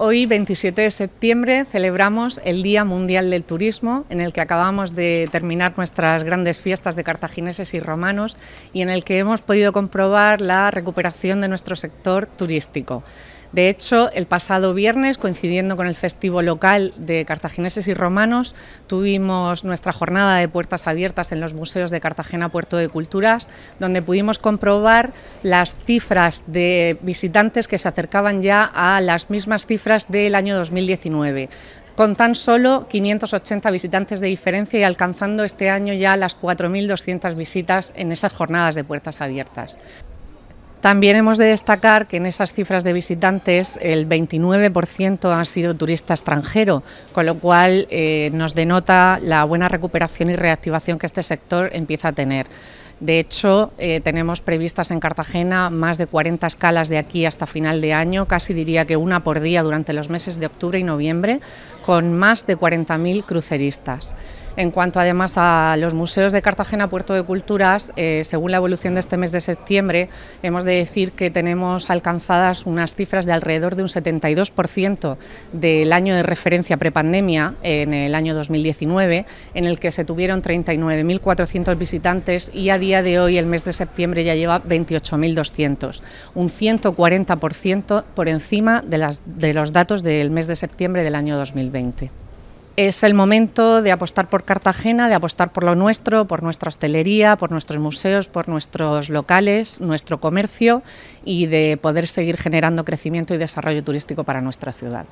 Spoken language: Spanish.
Hoy, 27 de septiembre, celebramos el Día Mundial del Turismo, en el que acabamos de terminar nuestras grandes fiestas de cartagineses y romanos y en el que hemos podido comprobar la recuperación de nuestro sector turístico. De hecho, el pasado viernes, coincidiendo con el festivo local de cartagineses y romanos, tuvimos nuestra jornada de puertas abiertas en los museos de Cartagena Puerto de Culturas, donde pudimos comprobar las cifras de visitantes que se acercaban ya a las mismas cifras del año 2019 con tan solo 580 visitantes de diferencia y alcanzando este año ya las 4.200 visitas en esas jornadas de puertas abiertas. También hemos de destacar que en esas cifras de visitantes el 29% ha sido turista extranjero, con lo cual eh, nos denota la buena recuperación y reactivación que este sector empieza a tener. De hecho, eh, tenemos previstas en Cartagena más de 40 escalas de aquí hasta final de año, casi diría que una por día durante los meses de octubre y noviembre, con más de 40.000 cruceristas. En cuanto además a los museos de Cartagena, Puerto de Culturas, eh, según la evolución de este mes de septiembre, hemos de decir que tenemos alcanzadas unas cifras de alrededor de un 72% del año de referencia prepandemia, en el año 2019, en el que se tuvieron 39.400 visitantes y a día de hoy, el mes de septiembre, ya lleva 28.200, un 140% por encima de, de los datos del mes de septiembre del año 2020 es el momento de apostar por Cartagena, de apostar por lo nuestro, por nuestra hostelería, por nuestros museos, por nuestros locales, nuestro comercio y de poder seguir generando crecimiento y desarrollo turístico para nuestra ciudad.